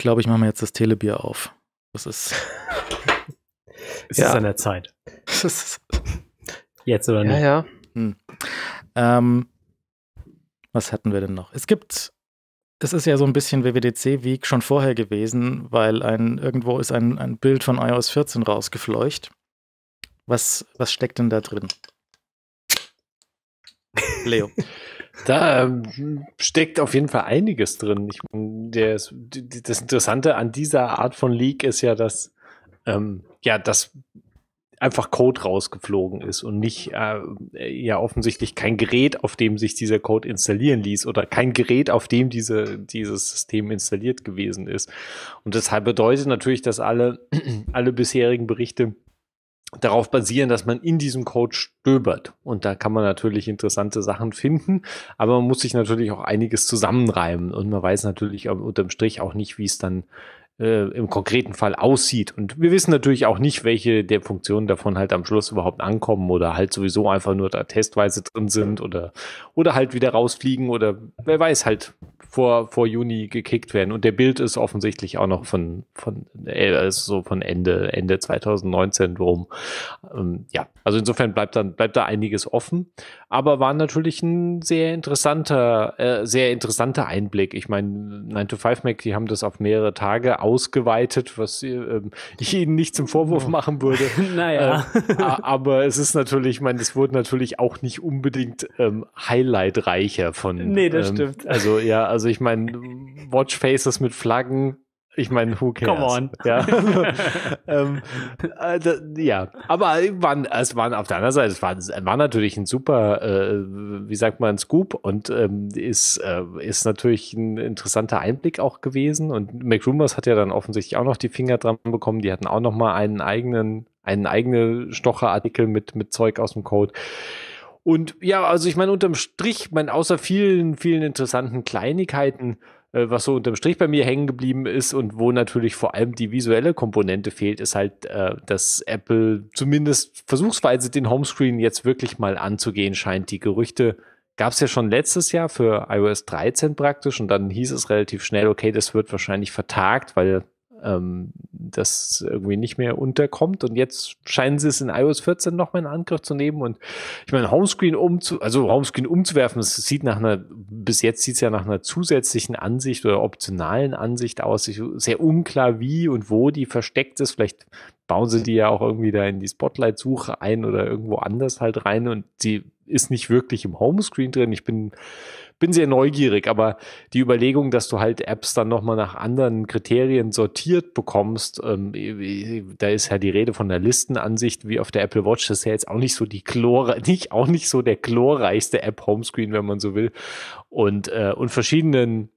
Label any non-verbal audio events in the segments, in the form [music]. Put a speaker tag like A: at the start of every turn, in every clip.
A: ich glaube, ich mache mir jetzt das Telebier auf. Das ist. [laughs] es ja. ist an der Zeit. [laughs] jetzt oder nicht? Ja, ja. Hm. Ähm, was hatten wir denn noch? Es gibt, es ist ja so ein bisschen WWDC-Week schon vorher gewesen, weil ein, irgendwo ist ein, ein Bild von iOS 14 rausgefleucht. Was, was steckt denn da drin? [laughs] Leo. Da ähm, steckt auf jeden Fall einiges drin. Ich, der,
B: das Interessante an dieser Art von Leak ist ja, dass ähm, ja, dass einfach Code rausgeflogen ist und nicht äh, ja offensichtlich kein Gerät, auf dem sich dieser Code installieren ließ oder kein Gerät, auf dem diese, dieses System installiert gewesen ist. Und deshalb bedeutet natürlich, dass alle, [clears throat] alle bisherigen Berichte darauf basieren, dass man in diesem Code stöbert. Und da kann man natürlich interessante Sachen finden, aber man muss sich natürlich auch einiges zusammenreimen. Und man weiß natürlich unterm Strich auch nicht, wie es dann äh, im konkreten Fall aussieht. Und wir wissen natürlich auch nicht, welche der Funktionen davon halt am Schluss überhaupt ankommen oder halt sowieso einfach nur da testweise drin sind oder, oder halt wieder rausfliegen oder wer weiß halt, vor, vor Juni gekickt werden. Und der Bild ist offensichtlich auch noch von, von, also so von Ende, Ende 2019 rum. Ähm, ja, also insofern bleibt dann, bleibt da einiges offen. Aber war natürlich ein sehr interessanter, äh, sehr interessanter Einblick. Ich meine, 9 to 5 Mac, die haben das auf mehrere Tage ausgeweitet, was äh, [laughs] ich ihnen nicht zum Vorwurf oh. machen würde. [laughs] naja. Äh, [laughs] aber es ist natürlich, ich meine, es wurde natürlich auch nicht unbedingt ähm, highlightreicher von. Nee, das ähm, stimmt. Also ja, also also ich meine, Watchfaces mit Flaggen, ich meine, who cares? Come on. Ja. [laughs] ähm, äh, da, ja, aber waren, es waren auf der anderen Seite, es war, es war natürlich ein super, äh, wie sagt man, Scoop und ähm, ist, äh, ist natürlich ein interessanter Einblick auch gewesen. Und McRumors hat ja dann offensichtlich auch noch die Finger dran bekommen. Die hatten auch noch mal einen eigenen, einen eigenen Stocherartikel mit, mit Zeug aus dem Code. Und ja, also ich meine, unterm Strich, mein, außer vielen, vielen interessanten Kleinigkeiten, äh, was so unterm Strich bei mir hängen geblieben ist und wo natürlich vor allem die visuelle Komponente fehlt, ist halt, äh, dass Apple zumindest versuchsweise den Homescreen jetzt wirklich mal anzugehen scheint. Die Gerüchte gab es ja schon letztes Jahr für iOS 13 praktisch und dann hieß es relativ schnell, okay, das wird wahrscheinlich vertagt, weil ähm, das irgendwie nicht mehr unterkommt. Und jetzt scheinen sie es in iOS 14 nochmal in Angriff zu nehmen. Und ich meine, Homescreen umzu, also Homescreen umzuwerfen, es sieht nach einer, bis jetzt sieht es ja nach einer zusätzlichen Ansicht oder optionalen Ansicht aus. Sehr unklar, wie und wo die versteckt ist. Vielleicht bauen sie die ja auch irgendwie da in die Spotlight-Suche ein oder irgendwo anders halt rein und sie ist nicht wirklich im Homescreen drin. Ich bin bin sehr neugierig, aber die Überlegung, dass du halt Apps dann nochmal nach anderen Kriterien sortiert bekommst, ähm, da ist ja die Rede von der Listenansicht wie auf der Apple Watch, das ist ja jetzt auch nicht so die Chlor [laughs] nicht auch nicht so der glorreichste App Homescreen, wenn man so will. Und, äh, und verschiedenen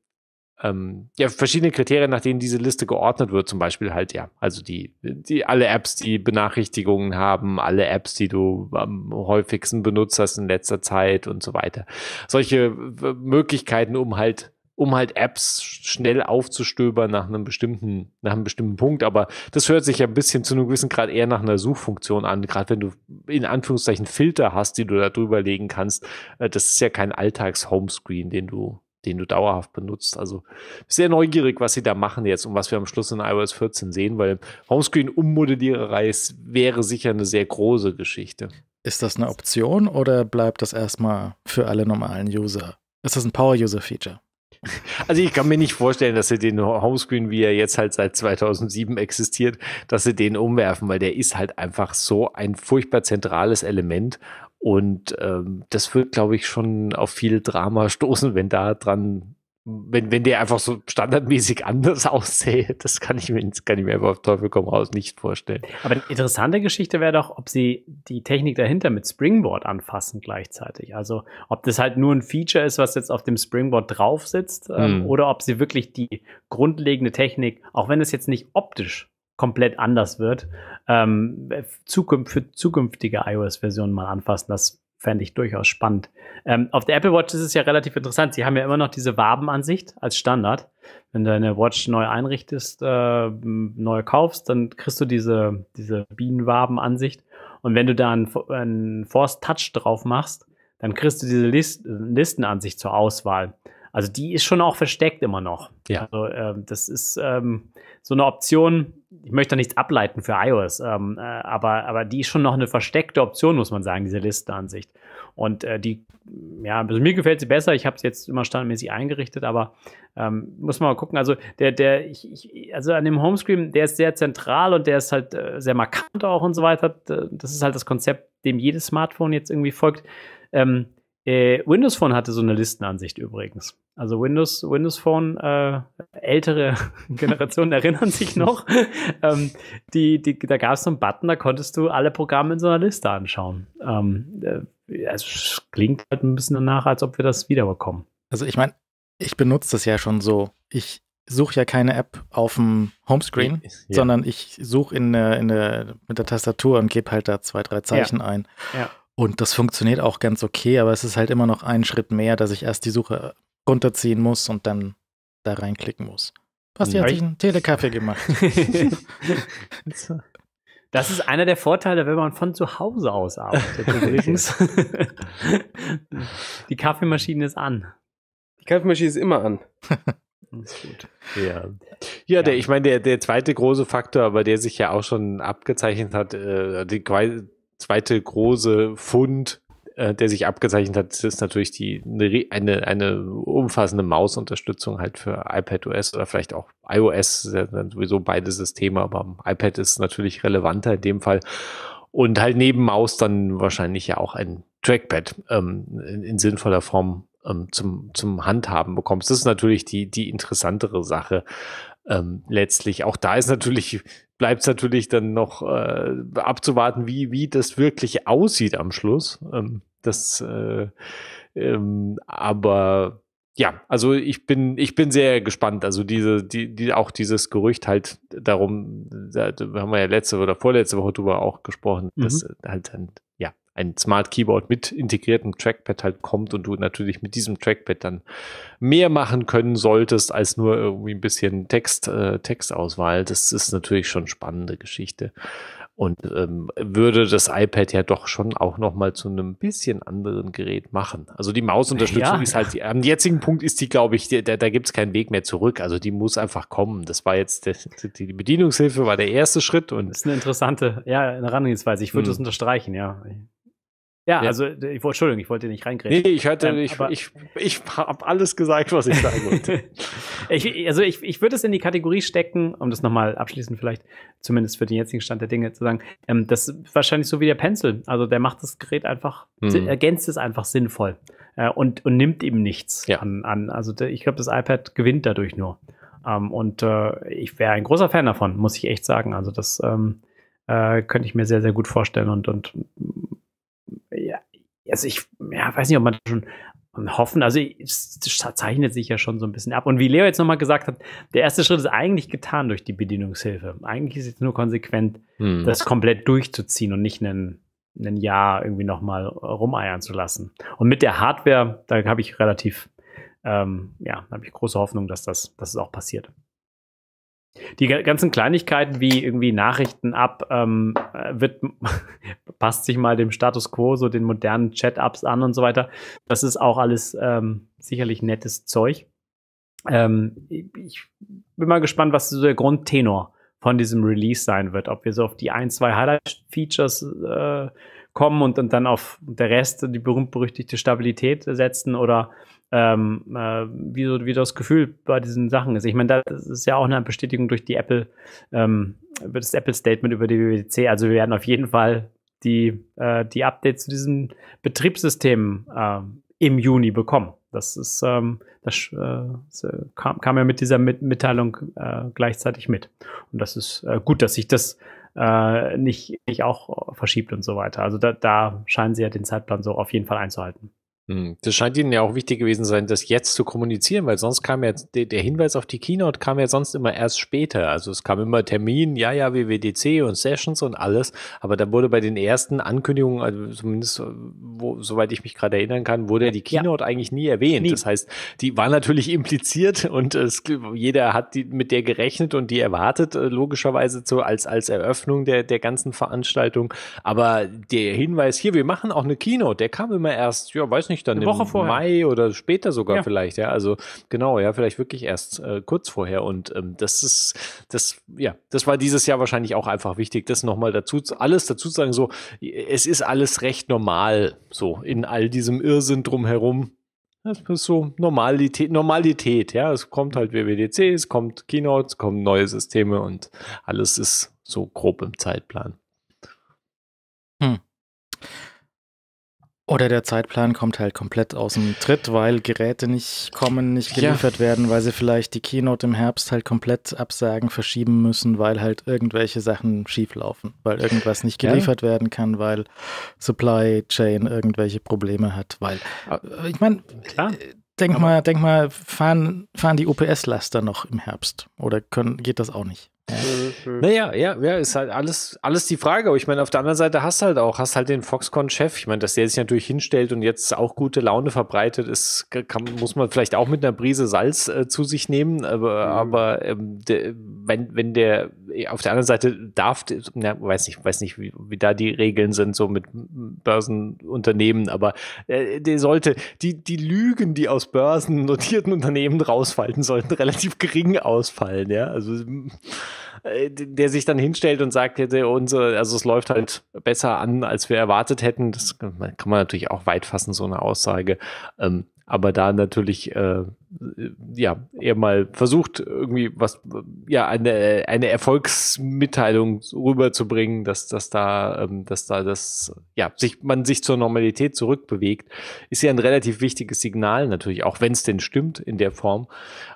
B: ähm, ja, verschiedene Kriterien, nach denen diese Liste geordnet wird, zum Beispiel halt, ja, also die, die alle Apps, die Benachrichtigungen haben, alle Apps, die du am häufigsten benutzt hast in letzter Zeit und so weiter. Solche äh, Möglichkeiten, um halt um halt Apps schnell aufzustöbern nach einem bestimmten, nach einem bestimmten Punkt. Aber das hört sich ja ein bisschen zu einem gewissen Grad eher nach einer Suchfunktion an, gerade wenn du in Anführungszeichen Filter hast, die du da drüber legen kannst. Äh, das ist ja kein Alltags-Homescreen, den du, den du dauerhaft benutzt. Also sehr neugierig, was sie da machen jetzt und was wir am Schluss in iOS 14 sehen, weil Homescreen-Ummodelliererei wäre sicher eine sehr große Geschichte.
A: Ist das eine Option oder bleibt das erstmal für alle normalen User? Ist das ein Power-User-Feature? [laughs]
B: Also ich kann mir nicht vorstellen, dass sie den Homescreen, wie er jetzt halt seit 2007 existiert, dass sie den umwerfen, weil der ist halt einfach so ein furchtbar zentrales Element und ähm, das wird, glaube ich, schon auf viel Drama [laughs] stoßen, wenn da dran, wenn, wenn der einfach so standardmäßig [laughs] anders aussähe. Das kann ich mir, kann ich mir einfach auf Teufel komm raus nicht vorstellen. Aber eine interessante Geschichte
C: wäre doch, ob sie die Technik dahinter mit Springboard anfassen gleichzeitig. Also ob das halt nur ein Feature ist, was jetzt auf dem Springboard drauf sitzt, ähm, hm. oder ob sie wirklich die grundlegende Technik, auch wenn es jetzt nicht optisch komplett anders wird, ähm, zukünft, für zukünftige iOS-Versionen mal anfassen. Das fände ich durchaus spannend. Ähm, auf der Apple Watch ist es ja relativ interessant. Sie haben ja immer noch diese Wabenansicht als Standard. Wenn du deine Watch neu einrichtest, äh, neu kaufst, dann kriegst du diese, diese Bienenwabenansicht. Und wenn du da einen, einen Force Touch drauf machst, dann kriegst du diese List Listenansicht zur Auswahl. Also die ist schon auch versteckt immer noch. Ja. Also ähm, das ist ähm, so eine Option. Ich möchte da nichts ableiten für iOS, ähm, äh, aber, aber die ist schon noch eine versteckte Option, muss man sagen, diese Listenansicht. Und äh, die, ja, also mir gefällt sie besser. Ich habe es jetzt immer standardmäßig eingerichtet, aber ähm, muss man mal gucken. Also der, der, ich, ich, also an dem Homescreen, der ist sehr zentral und der ist halt äh, sehr markant auch und so weiter. Das ist halt das Konzept, dem jedes Smartphone jetzt irgendwie folgt. Ähm, äh, Windows Phone hatte so eine Listenansicht übrigens. Also Windows, Windows Phone, äh, ältere [laughs] Generationen erinnern sich noch. [laughs] ähm, die, die, da gab es so einen Button, da konntest du alle Programme in so einer Liste anschauen. Ähm, äh, also klingt halt ein bisschen danach, als
A: ob wir das wiederbekommen. Also ich meine, ich benutze das ja schon so. Ich suche ja keine App auf dem Homescreen, ja. sondern ich suche in, äh, in, in, äh, mit der Tastatur und gebe halt da zwei, drei Zeichen ja. ein. Ja. Und das funktioniert auch ganz okay, aber es ist halt immer noch ein Schritt mehr, dass ich erst die Suche runterziehen muss und dann da reinklicken muss. Basti hat sich einen Telekaffee gemacht. [laughs]
C: das ist einer der Vorteile, wenn man von zu Hause aus arbeitet. [laughs] Übrigens. die Kaffeemaschine ist an. Die Kaffeemaschine ist immer an. Ist gut.
B: Ja, ja, Der, ich meine, der, der zweite große Faktor, aber der sich ja auch schon abgezeichnet hat, äh, die, zweite große Fund, äh, der sich abgezeichnet hat, ist natürlich die eine, eine umfassende Mausunterstützung halt für iPadOS oder vielleicht auch iOS, sowieso beide Systeme, aber iPad ist natürlich relevanter in dem Fall. Und halt neben Maus dann wahrscheinlich ja auch ein Trackpad ähm, in, in sinnvoller Form ähm, zum, zum Handhaben bekommst. Das ist natürlich die, die interessantere Sache ähm, letztlich. Auch da ist natürlich bleibt es natürlich dann noch äh, abzuwarten, wie, wie das wirklich aussieht am Schluss. Ähm, das, äh, ähm, aber ja, also ich bin, ich bin sehr gespannt. Also diese, die, die, auch dieses Gerücht halt darum, da haben wir ja letzte oder vorletzte Woche drüber auch gesprochen, mhm. dass halt dann, ja, ein Smart Keyboard mit integriertem Trackpad halt kommt und du natürlich mit diesem Trackpad dann mehr machen können solltest als nur irgendwie ein bisschen Text, äh, Textauswahl. Das ist natürlich schon spannende Geschichte und ähm, würde das iPad ja doch schon auch noch mal zu einem bisschen anderen Gerät machen. Also die Mausunterstützung ja. ist halt, die, am jetzigen Punkt ist die, glaube ich, die, da, da gibt es keinen Weg mehr zurück. Also die muss einfach kommen. Das war jetzt, der, die Bedienungshilfe war der erste Schritt. Und das ist eine interessante ja, eine Herangehensweise.
C: Ich würde hm. das unterstreichen, ja. Ja, ja, also ich wollte, Entschuldigung, ich wollte nicht reingreifen. Nee, ich hatte, ähm, ich, ich, ich habe alles gesagt, was ich sagen wollte. [laughs] ich, also ich, ich würde es in die Kategorie stecken, um das nochmal abschließend vielleicht, zumindest für den jetzigen Stand der Dinge zu sagen, ähm, das ist wahrscheinlich so wie der Pencil. Also der macht das Gerät einfach, mhm. ergänzt es einfach sinnvoll äh, und, und nimmt eben nichts ja. an, an. Also der, ich glaube, das iPad gewinnt dadurch nur. Ähm, und äh, ich wäre ein großer Fan davon, muss ich echt sagen. Also das ähm, äh, könnte ich mir sehr, sehr gut vorstellen und, und ja, also ich ja, weiß nicht, ob man schon hoffen, also es zeichnet sich ja schon so ein bisschen ab. Und wie Leo jetzt nochmal gesagt hat, der erste Schritt ist eigentlich getan durch die Bedienungshilfe. Eigentlich ist jetzt nur konsequent, hm. das komplett durchzuziehen und nicht einen ein Jahr irgendwie nochmal rumeiern zu lassen. Und mit der Hardware, da habe ich relativ, ähm, ja, habe ich große Hoffnung, dass das, dass es auch passiert. Die ganzen Kleinigkeiten wie irgendwie Nachrichten ab, ähm, äh, wird, [laughs] passt sich mal dem Status quo, so den modernen Chat-Ups an und so weiter. Das ist auch alles ähm, sicherlich nettes Zeug. Ähm, ich bin mal gespannt, was so der Grundtenor von diesem Release sein wird. Ob wir so auf die ein, zwei Highlight-Features äh, kommen und, und dann auf der Rest die berühmt-berüchtigte Stabilität setzen oder ähm, äh, wie, so, wie das Gefühl bei diesen Sachen ist. Ich meine, das ist ja auch eine Bestätigung durch die Apple, ähm, über das Apple-Statement über die WWDC. Also wir werden auf jeden Fall die, äh, die Updates zu diesen Betriebssystemen äh, im Juni bekommen. Das ist, ähm, das, äh, das äh, kam, kam, ja mit dieser Mitteilung äh, gleichzeitig mit. Und das ist gut, dass sich das nicht, nicht auch
B: verschiebt und so weiter. Also da, da scheinen sie ja den Zeitplan so auf jeden Fall einzuhalten. Hm, das scheint Ihnen ja auch wichtig gewesen sein, das jetzt zu kommunizieren, weil sonst kam ja der Hinweis auf die Keynote kam ja sonst immer erst später. Also es kam immer Termin, ja, ja, WWDC und Sessions und alles, aber da wurde bei den ersten Ankündigungen, also zumindest äh, wo, soweit ich mich gerade erinnern kann, wurde ja die Keynote ja. eigentlich nie erwähnt. Nie. Das heißt, die war natürlich [laughs] impliziert und es, jeder hat die, mit der gerechnet und die erwartet, äh, logischerweise so als, als Eröffnung der, der ganzen Veranstaltung. Aber der Hinweis hier, wir machen auch eine Keynote, der kam immer erst, ja, weiß nicht, nicht, dann eine Woche vorher. Mai oder später sogar ja. vielleicht, ja. Also genau, ja, vielleicht wirklich erst äh, kurz vorher. Und ähm, das ist, das, ja, das war dieses Jahr wahrscheinlich auch einfach wichtig, das nochmal dazu, alles dazu zu sagen, so, es ist alles recht normal, so in all diesem Irrsinn drumherum. Das ist so Normalität, Normalität, ja. Es kommt halt WWDC, es kommt Keynote, es kommen neue Systeme und alles ist so grob im Zeitplan.
A: Hm. Oder der Zeitplan kommt halt komplett aus dem Tritt, weil Geräte nicht kommen, nicht geliefert ja. werden, weil sie vielleicht die Keynote im Herbst halt komplett absagen, verschieben müssen, weil halt irgendwelche Sachen schieflaufen, weil irgendwas nicht geliefert ja. werden kann, weil Supply Chain irgendwelche Probleme hat, weil ah. äh, ich meine, äh, denk mal, denk mal, fahren, fahren die UPS-Laster noch im Herbst oder können, geht das auch nicht? Mhm.
B: naja, ja, ja, ist halt alles, alles die Frage. Aber ich meine, auf der anderen Seite hast du halt auch, hast halt den Foxconn-Chef. Ich meine, dass der sich natürlich hinstellt und jetzt auch gute Laune verbreitet, ist, kann, muss man vielleicht auch mit einer Brise Salz äh, zu sich nehmen. Aber, mhm. aber ähm, de, wenn, wenn der äh, auf der anderen Seite darf, na, weiß nicht, weiß nicht, wie, wie da die Regeln sind, so mit Börsenunternehmen, aber äh, der sollte, die, die Lügen, die aus börsennotierten Unternehmen rausfalten, sollten [laughs] relativ gering ausfallen, ja. Also äh, der sich dann hinstellt und sagt, hätte unsere, also es läuft halt besser an, als wir erwartet hätten. Das kann man natürlich auch weit fassen, so eine Aussage. Ähm, aber da natürlich äh, äh, ja, eher mal versucht, irgendwie was, ja, eine, eine Erfolgsmitteilung rüberzubringen, dass, dass da, ähm, dass da das, ja, sich, man sich zur Normalität zurückbewegt, ist ja ein relativ wichtiges Signal natürlich, auch wenn es denn stimmt in der Form.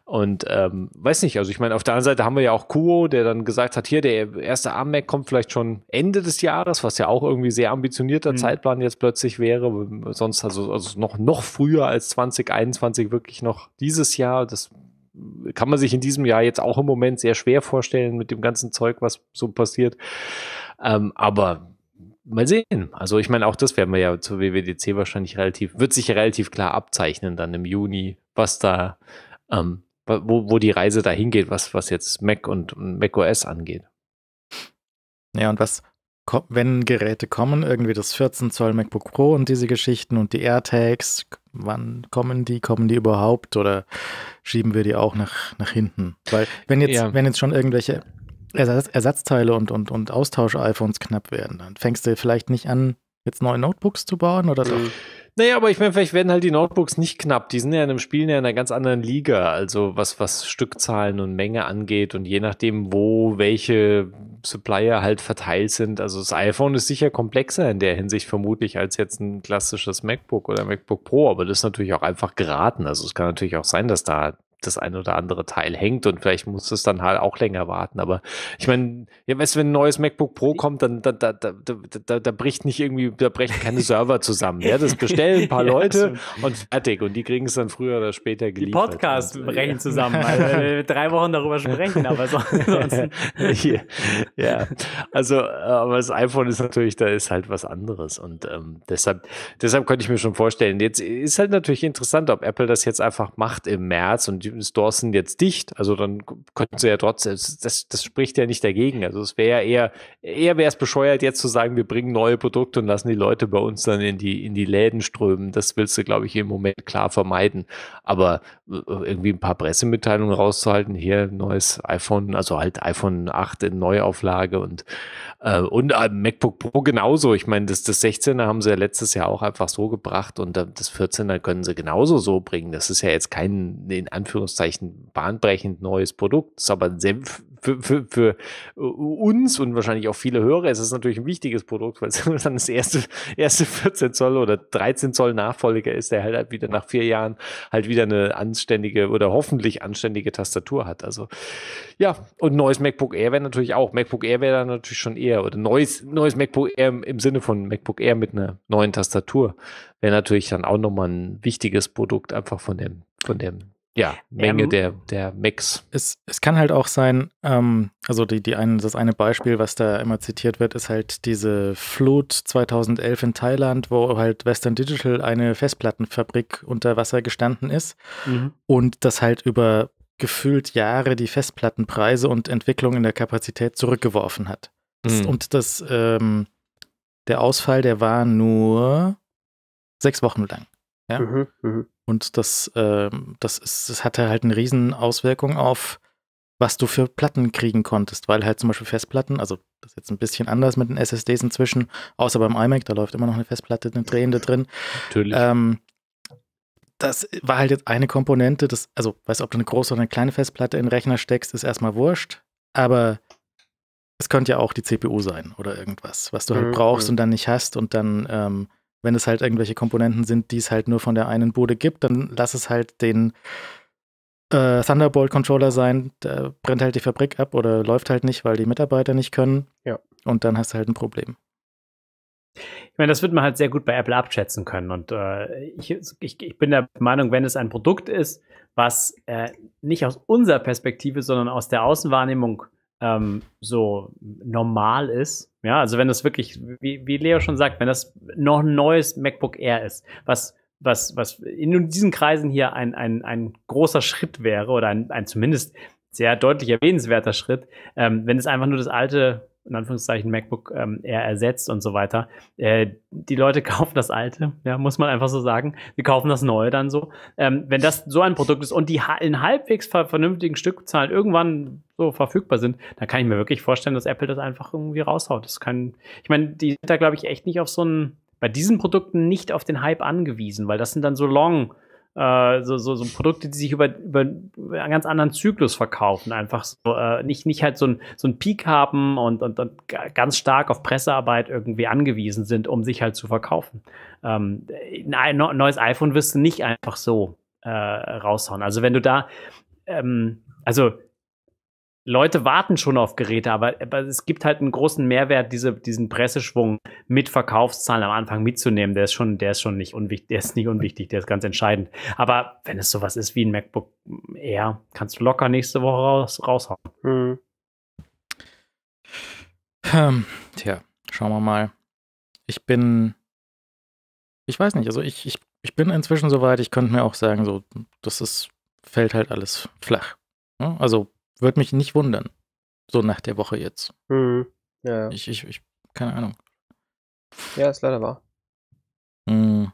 B: Und ähm, weiß nicht, also ich meine, auf der anderen Seite haben wir ja auch Kuo, der dann gesagt hat, hier, der erste Armec kommt vielleicht schon Ende des Jahres, was ja auch irgendwie sehr ambitionierter mhm. Zeitplan jetzt plötzlich wäre, sonst also, also noch, noch früher als 2021 wirklich noch die dieses Jahr, das kann man sich in diesem Jahr jetzt auch im Moment sehr schwer vorstellen mit dem ganzen Zeug, was so passiert. Ähm, aber mal sehen. Also ich meine, auch das werden wir ja zur WWDC wahrscheinlich relativ, wird sich relativ klar abzeichnen dann im Juni, was da, ähm, wo, wo die Reise dahin geht, was, was jetzt
A: Mac und, und Mac OS angeht. Ja, und was, wenn Geräte kommen, irgendwie das 14 Zoll MacBook Pro und diese Geschichten und die AirTags, wann kommen die, kommen die überhaupt oder schieben wir die auch nach, nach hinten? Weil wenn jetzt, ja. wenn jetzt schon irgendwelche Ersatz, Ersatzteile und, und, und Austausch-iPhones knapp werden, dann fängst du vielleicht nicht an, jetzt neue Notebooks zu bauen oder mhm. doch?
B: Naja, aber ich meine, vielleicht werden halt die Notebooks nicht knapp. Die sind ja in einem Spiel in einer ganz anderen Liga. Also was, was Stückzahlen und Menge angeht und je nachdem, wo welche Supplier halt verteilt sind. Also das iPhone ist sicher komplexer in der Hinsicht vermutlich als jetzt ein klassisches MacBook oder MacBook Pro. Aber das ist natürlich auch einfach geraten. Also es kann natürlich auch sein, dass da das ein oder andere Teil hängt und vielleicht muss es dann halt auch länger warten. Aber ich meine, ja, weißt du, wenn ein neues MacBook Pro kommt, dann da, da, da, da, da bricht nicht irgendwie, da brechen keine Server zusammen. Ja, das bestellen ein [laughs] paar ja, Leute und fertig. Und die kriegen es dann früher oder später geliefert. Die Podcasts und, brechen ja. zusammen, weil wir drei Wochen darüber sprechen, aber [laughs] sonst. ja, ja, also, aber das iPhone ist natürlich, da ist halt was anderes. Und ähm, deshalb, deshalb könnte ich mir schon vorstellen, jetzt ist halt natürlich interessant, ob Apple das jetzt einfach macht im März und die Stores sind jetzt dicht, also dann könnten sie ja trotzdem, das, das spricht ja nicht dagegen. Also es wäre ja eher, eher wäre es bescheuert, jetzt zu sagen, wir bringen neue Produkte und lassen die Leute bei uns dann in die, in die Läden strömen. Das willst du, glaube ich, im Moment klar vermeiden. Aber äh, irgendwie ein paar Pressemitteilungen rauszuhalten, hier neues iPhone, also halt iPhone 8 in Neuauflage und, äh, und äh, MacBook Pro genauso. Ich meine, das, das 16er haben sie ja letztes Jahr auch einfach so gebracht und äh, das 14er können sie genauso so bringen. Das ist ja jetzt kein, in Anführungszeichen, Anführungszeichen bahnbrechend neues Produkt. Das Ist aber sehr, für, für, für, äh, uns und wahrscheinlich auch viele Hörer ist es natürlich ein wichtiges Produkt, weil es [laughs] dann das erste, erste 14 Zoll oder 13 Zoll Nachfolger ist, der halt, halt wieder nach vier Jahren halt wieder eine anständige oder hoffentlich anständige Tastatur hat. Also ja, und neues MacBook Air wäre natürlich auch. MacBook Air wäre dann natürlich schon eher oder neues, neues MacBook Air im, im Sinne von MacBook Air mit einer neuen Tastatur wäre natürlich dann auch nochmal ein wichtiges Produkt einfach von dem, von dem ja, Menge ähm, der,
A: der Mix. Es, es kann halt auch sein, ähm, also die, die ein, das eine Beispiel, was da immer zitiert wird, ist halt diese Flut 2011 in Thailand, wo halt Western Digital eine Festplattenfabrik unter Wasser gestanden ist mhm. und das halt über gefühlt Jahre die Festplattenpreise und Entwicklung in der Kapazität zurückgeworfen hat. Mhm. Und das, ähm, der Ausfall, der war nur sechs Wochen lang. Ja? Mhm, mh. Und das, äh, das, ist, das hatte halt eine riesen Auswirkung auf, was du für Platten kriegen konntest, weil halt zum Beispiel Festplatten, also das ist jetzt ein bisschen anders mit den SSDs inzwischen, außer beim iMac, da läuft immer noch eine Festplatte, eine drehende drin. Natürlich. Ähm, das war halt jetzt eine Komponente, das, also weißt du, ob du eine große oder eine kleine Festplatte in den Rechner steckst, ist erstmal wurscht, aber es könnte ja auch die CPU sein oder irgendwas, was du halt mhm. brauchst und dann nicht hast und dann ähm, wenn es halt irgendwelche Komponenten sind, die es halt nur von der einen Bude gibt, dann lass es halt den äh, Thunderbolt-Controller sein, da brennt halt die Fabrik ab oder läuft halt nicht, weil die Mitarbeiter nicht können. Ja. Und dann hast du halt ein Problem.
C: Ich meine, das wird man halt sehr gut bei Apple abschätzen können. Und äh, ich, ich, ich, bin der Meinung, wenn es ein Produkt ist, was äh, nicht aus unserer Perspektive, sondern aus der Außenwahrnehmung ähm, so normal ist. Ja, also wenn das wirklich, wie, wie Leo schon sagt, wenn das noch ein neues MacBook Air ist, was was, was in diesen Kreisen hier ein, ein, ein großer Schritt wäre oder ein, ein zumindest sehr deutlich erwähnenswerter Schritt, ähm, wenn es einfach nur das alte in Anführungszeichen MacBook ähm, Air ersetzt und so weiter. Äh, die Leute [laughs] kaufen das alte, ja, muss man einfach so sagen. Die kaufen das neue dann so. Ähm, wenn das so ein Produkt ist und die in halbwegs vernünftigen Stückzahlen irgendwann so verfügbar sind, dann kann ich mir wirklich vorstellen, dass Apple das einfach irgendwie raushaut. Das kann, ich meine, die sind da, glaube ich, echt nicht auf so einen, bei diesen Produkten nicht auf den Hype angewiesen, weil das sind dann so Long- äh, so, so, so Produkte, die sich über, über einen ganz anderen Zyklus verkaufen, einfach so, äh, nicht, nicht halt so ein, so ein Peak haben und, und, und ganz stark auf Pressearbeit irgendwie angewiesen sind, um sich halt zu verkaufen. Ähm, ein neues iPhone wirst du nicht einfach so äh, raushauen. Also wenn du da, ähm, also Leute warten schon auf Geräte, aber, aber es gibt halt einen großen Mehrwert, diese, diesen Presseschwung mit Verkaufszahlen am Anfang mitzunehmen. Der ist schon, der ist schon nicht unwichtig, der ist nicht unwichtig, der ist ganz entscheidend. Aber wenn es sowas ist wie ein MacBook Air, kannst du locker nächste Woche raus, raushauen.
A: Mhm. Ähm, tja, schauen wir mal. Ich bin, ich weiß nicht, also ich, ich, ich bin inzwischen soweit, ich könnte mir auch sagen, so, das ist, fällt halt alles flach. Ne? Also würde mich nicht wundern. So nach der Woche jetzt. Mhm. Ja. Ich, ich, ich, keine Ahnung. Ja, ist leider wahr. Mhm.